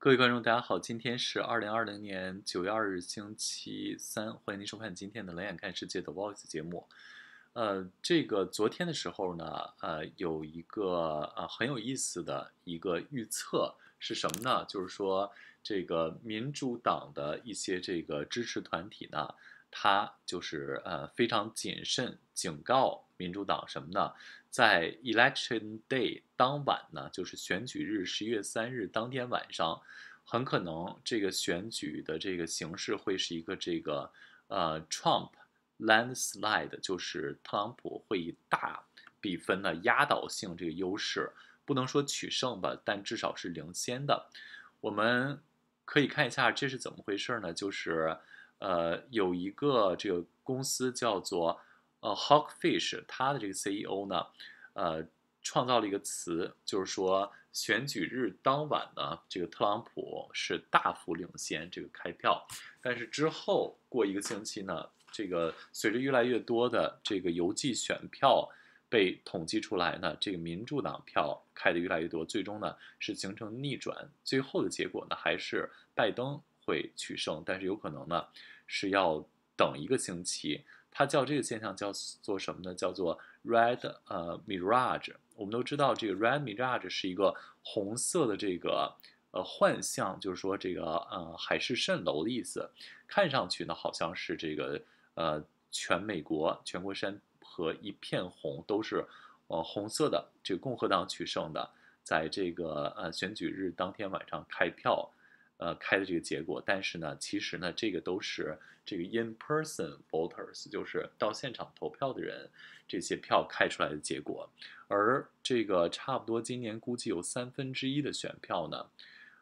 各位观众，大家好，今天是二零二零年九月二日，星期三，欢迎您收看今天的《冷眼看世界》的 v o c e 节目。呃，这个昨天的时候呢，呃，有一个呃很有意思的一个预测是什么呢？就是说，这个民主党的一些这个支持团体呢，他就是呃非常谨慎，警告。民主党什么呢？在 election day 当晚呢，就是选举日十一月三日当天晚上，很可能这个选举的这个形式会是一个这个呃 Trump landslide，就是特朗普会以大比分的压倒性这个优势，不能说取胜吧，但至少是领先的。我们可以看一下这是怎么回事呢？就是呃有一个这个公司叫做。呃，Hawkfish 他的这个 CEO 呢，呃，创造了一个词，就是说选举日当晚呢，这个特朗普是大幅领先这个开票，但是之后过一个星期呢，这个随着越来越多的这个邮寄选票被统计出来呢，这个民主党票开的越来越多，最终呢是形成逆转，最后的结果呢还是拜登会取胜，但是有可能呢是要等一个星期。他叫这个现象叫做什么呢？叫做 red 呃 mirage。我们都知道这个 red mirage 是一个红色的这个呃幻象，就是说这个呃海市蜃楼的意思。看上去呢好像是这个呃全美国、全国山和一片红都是呃红色的，这个共和党取胜的，在这个呃选举日当天晚上开票。呃，开的这个结果，但是呢，其实呢，这个都是这个 in person voters，就是到现场投票的人，这些票开出来的结果。而这个差不多今年估计有三分之一的选票呢，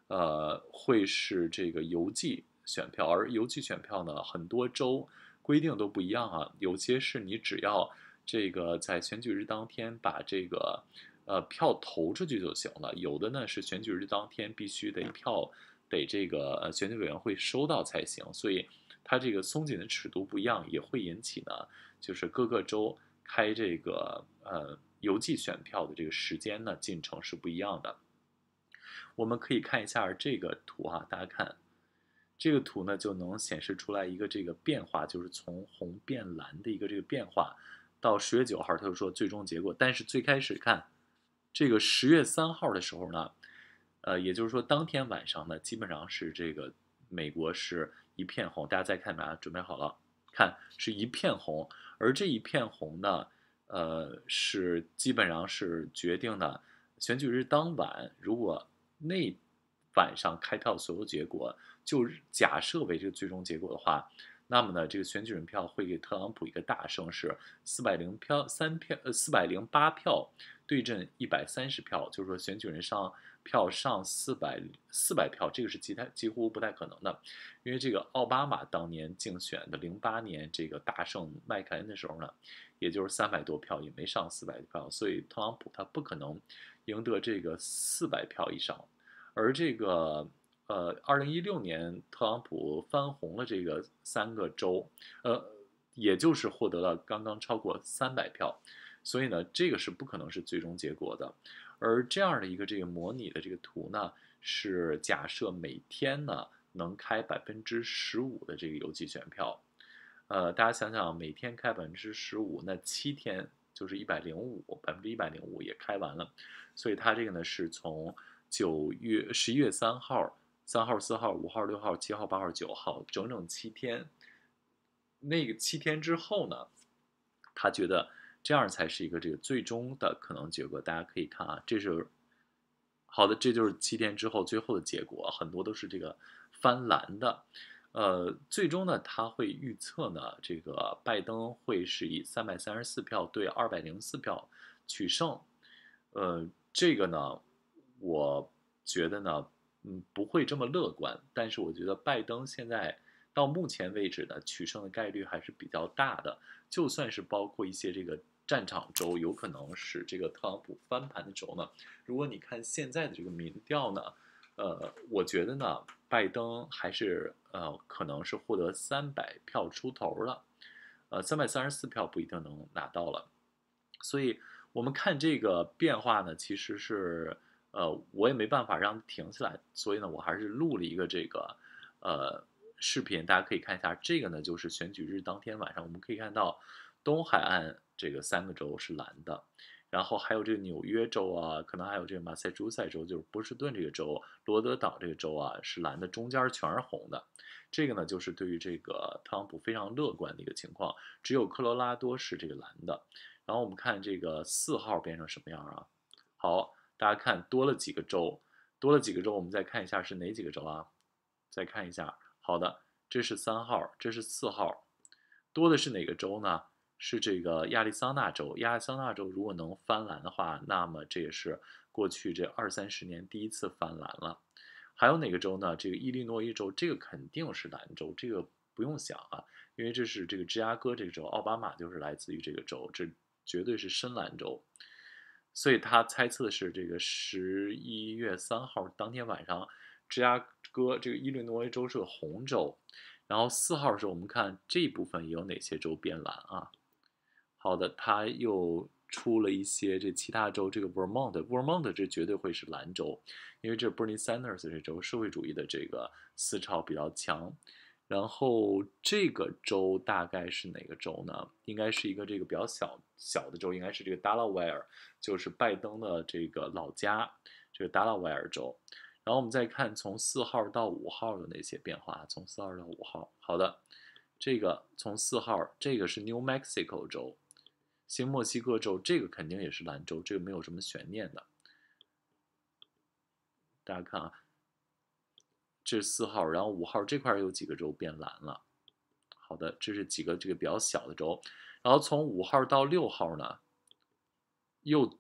呃，会是这个邮寄选票。而邮寄选票呢，很多州规定都不一样啊。有些是你只要这个在选举日当天把这个呃票投出去就行了，有的呢是选举日当天必须得票。得这个呃选举委员会收到才行，所以它这个松紧的尺度不一样，也会引起呢，就是各个州开这个呃邮寄选票的这个时间呢进程是不一样的。我们可以看一下这个图啊，大家看这个图呢就能显示出来一个这个变化，就是从红变蓝的一个这个变化，到十月九号他就说最终结果，但是最开始看这个十月三号的时候呢。呃，也就是说，当天晚上呢，基本上是这个美国是一片红。大家再看，大准备好了，看是一片红。而这一片红呢，呃，是基本上是决定的选举日当晚，如果那晚上开票所有结果就假设为这个最终结果的话，那么呢，这个选举人票会给特朗普一个大胜，是四百零票三票呃四百零八票对阵一百三十票，就是说选举人上。票上四百四百票，这个是极太几乎不太可能的，因为这个奥巴马当年竞选的零八年这个大胜麦凯恩的时候呢，也就是三百多票也没上四百票，所以特朗普他不可能赢得这个四百票以上，而这个呃二零一六年特朗普翻红了这个三个州，呃也就是获得了刚刚超过三百票，所以呢这个是不可能是最终结果的。而这样的一个这个模拟的这个图呢，是假设每天呢能开百分之十五的这个邮寄选票，呃，大家想想，每天开百分之十五，那七天就是一百零五，百分之一百零五也开完了，所以它这个呢是从九月十一月三号、三号、四号、五号、六号、七号、八号、九号，整整七天，那个七天之后呢，他觉得。这样才是一个这个最终的可能结果。大家可以看啊，这是好的，这就是七天之后最后的结果，很多都是这个翻蓝的。呃，最终呢，他会预测呢，这个拜登会是以三百三十四票对二百零四票取胜。呃，这个呢，我觉得呢，嗯，不会这么乐观。但是我觉得拜登现在到目前为止呢，取胜的概率还是比较大的，就算是包括一些这个。战场轴有可能使这个特朗普翻盘的轴呢？如果你看现在的这个民调呢，呃，我觉得呢，拜登还是呃，可能是获得三百票出头了，呃，三百三十四票不一定能拿到了。所以，我们看这个变化呢，其实是，呃，我也没办法让它停下来，所以呢，我还是录了一个这个，呃，视频，大家可以看一下。这个呢，就是选举日当天晚上，我们可以看到。东海岸这个三个州是蓝的，然后还有这个纽约州啊，可能还有这个马萨诸塞州，就是波士顿这个州、罗德岛这个州啊是蓝的，中间全是红的。这个呢就是对于这个特朗普非常乐观的一个情况。只有科罗拉多是这个蓝的。然后我们看这个四号变成什么样啊？好，大家看多了几个州，多了几个州，我们再看一下是哪几个州啊？再看一下，好的，这是三号，这是四号，多的是哪个州呢？是这个亚利桑那州，亚利桑那州如果能翻蓝的话，那么这也是过去这二三十年第一次翻蓝了。还有哪个州呢？这个伊利诺伊州，这个肯定是蓝州，这个不用想啊，因为这是这个芝加哥这个州，奥巴马就是来自于这个州，这绝对是深蓝州。所以他猜测的是这个十一月三号当天晚上，芝加哥这个伊利诺伊州是个红州。然后四号的时候，我们看这部分有哪些州变蓝啊？好的，他又出了一些这其他州，这个 Vermont，Vermont 这绝对会是兰州，因为这 Bernie Sanders 这州社会主义的这个思潮比较强。然后这个州大概是哪个州呢？应该是一个这个比较小小的州，应该是这个 Delaware，就是拜登的这个老家，这个 Delaware 州。然后我们再看从四号到五号的那些变化，从四号到五号，好的，这个从四号，这个是 New Mexico 州。新墨西哥州，这个肯定也是兰州，这个没有什么悬念的。大家看啊，这是四号，然后五号这块有几个州变蓝了。好的，这是几个这个比较小的州，然后从五号到六号呢，又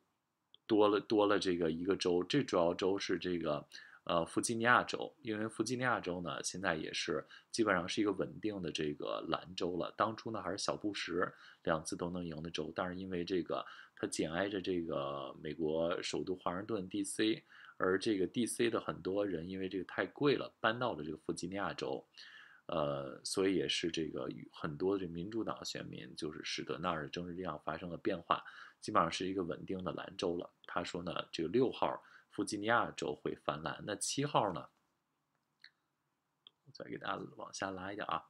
多了多了这个一个州，这主要州是这个。呃，弗吉尼亚州，因为弗吉尼亚州呢，现在也是基本上是一个稳定的这个蓝州了。当初呢，还是小布什两次都能赢的州，但是因为这个它紧挨着这个美国首都华盛顿 DC，而这个 DC 的很多人因为这个太贵了，搬到了这个弗吉尼亚州，呃，所以也是这个很多这民主党的选民，就是使得那儿的政治力量发生了变化，基本上是一个稳定的蓝州了。他说呢，这个六号。弗吉尼亚州会泛滥。那七号呢？我再给大家往下拉一点啊，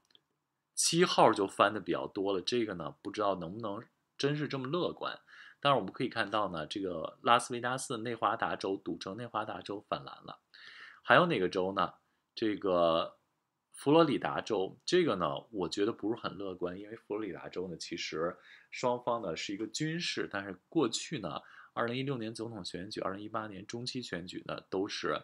七号就翻的比较多了。这个呢，不知道能不能真是这么乐观。但是我们可以看到呢，这个拉斯维加斯内华达州赌城内华达州泛滥了，还有哪个州呢？这个佛罗里达州，这个呢，我觉得不是很乐观，因为佛罗里达州呢，其实双方呢是一个军事，但是过去呢。二零一六年总统选举，二零一八年中期选举呢，都是，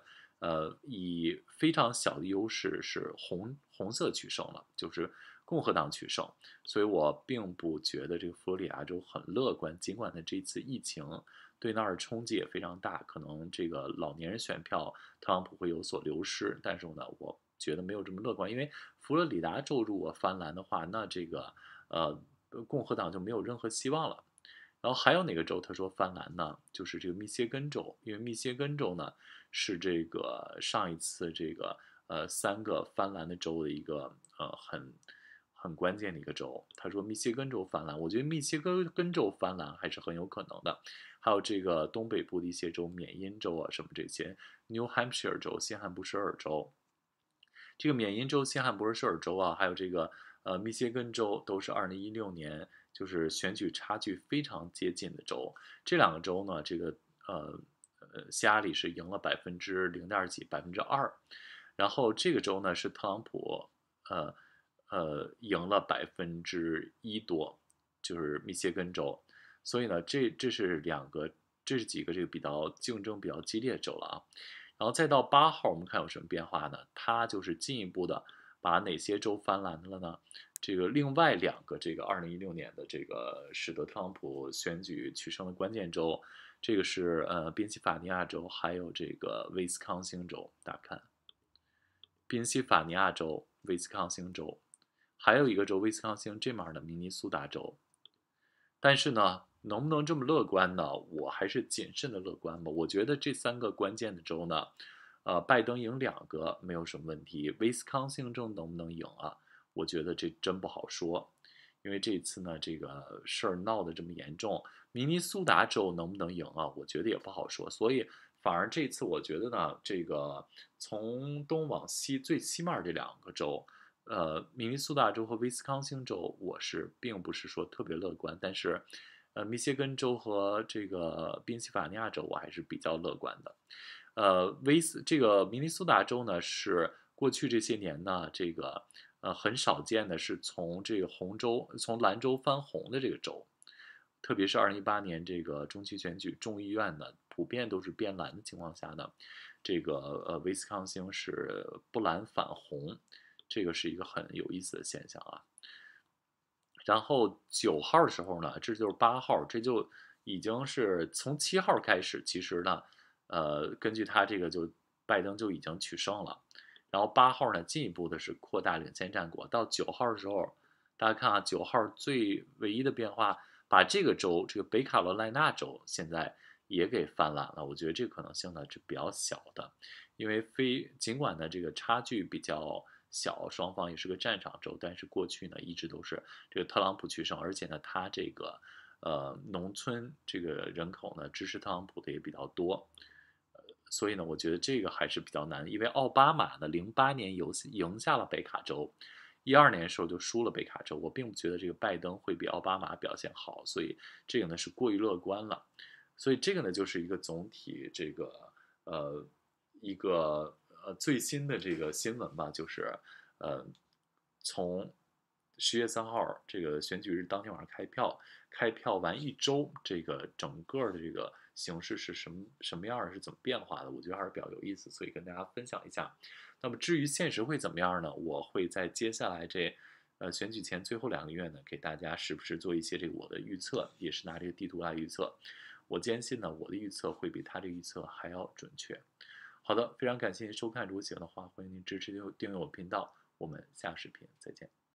呃，以非常小的优势是红红色取胜了，就是共和党取胜。所以我并不觉得这个佛罗里达州很乐观，尽管呢这次疫情对那儿冲击也非常大，可能这个老年人选票特朗普会有所流失，但是呢，我觉得没有这么乐观，因为佛罗里达州如果翻蓝的话，那这个呃，共和党就没有任何希望了。然后还有哪个州？他说翻蓝呢？就是这个密歇根州，因为密歇根州呢是这个上一次这个呃三个翻蓝的州的一个呃很很关键的一个州。他说密歇根州翻蓝，我觉得密歇根州翻蓝还是很有可能的。还有这个东北部的一些州，缅因州啊什么这些，New Hampshire 州、新罕布什尔州，这个缅因州、新罕布什尔州啊，还有这个呃密歇根州都是二零一六年。就是选举差距非常接近的州，这两个州呢，这个呃呃，希拉里是赢了百分之零点几，百分之二，然后这个州呢是特朗普，呃呃，赢了百分之一多，就是密歇根州。所以呢，这这是两个，这是几个这个比较竞争比较激烈的州了啊。然后再到八号，我们看有什么变化呢？它就是进一步的把哪些州翻蓝了呢？这个另外两个，这个二零一六年的这个使得特朗普选举取胜的关键州，这个是呃宾夕法尼亚州，还有这个威斯康星州。大家看，宾夕法尼亚州、威斯康星州，还有一个州威斯康星，这面的明尼苏达州。但是呢，能不能这么乐观呢？我还是谨慎的乐观吧。我觉得这三个关键的州呢，呃，拜登赢两个没有什么问题。威斯康星州能不能赢啊？我觉得这真不好说，因为这次呢，这个事儿闹得这么严重，明尼苏达州能不能赢啊？我觉得也不好说。所以，反而这次，我觉得呢，这个从东往西最西面这两个州，呃，明尼苏达州和威斯康星州，我是并不是说特别乐观。但是，呃，密歇根州和这个宾夕法尼亚州，我还是比较乐观的。呃，威斯这个明尼苏达州呢，是过去这些年呢，这个。呃，很少见的是从这个红州从兰州翻红的这个州，特别是二零一八年这个中期选举众议院呢，普遍都是变蓝的情况下呢，这个呃威斯康星是不蓝反红，这个是一个很有意思的现象啊。然后九号的时候呢，这就是八号，这就已经是从七号开始，其实呢，呃，根据他这个就拜登就已经取胜了。然后八号呢，进一步的是扩大领先战果。到九号的时候，大家看啊，九号最唯一的变化，把这个州，这个北卡罗来纳州，现在也给翻滥了。我觉得这可能性呢是比较小的，因为非尽管呢这个差距比较小，双方也是个战场州，但是过去呢一直都是这个特朗普取胜，而且呢他这个呃农村这个人口呢支持特朗普的也比较多。所以呢，我觉得这个还是比较难，因为奥巴马呢，零八年赢赢下了北卡州，一二年的时候就输了北卡州。我并不觉得这个拜登会比奥巴马表现好，所以这个呢是过于乐观了。所以这个呢就是一个总体这个呃一个呃最新的这个新闻吧，就是呃从十月三号这个选举日当天晚上开票，开票完一周，这个整个的这个。形式是什么什么样儿？是怎么变化的？我觉得还是比较有意思，所以跟大家分享一下。那么至于现实会怎么样呢？我会在接下来这呃选举前最后两个月呢，给大家时不时做一些这个我的预测，也是拿这个地图来预测。我坚信呢，我的预测会比他这个预测还要准确。好的，非常感谢您收看，如果喜欢的话，欢迎您支持订阅我频道。我们下视频再见。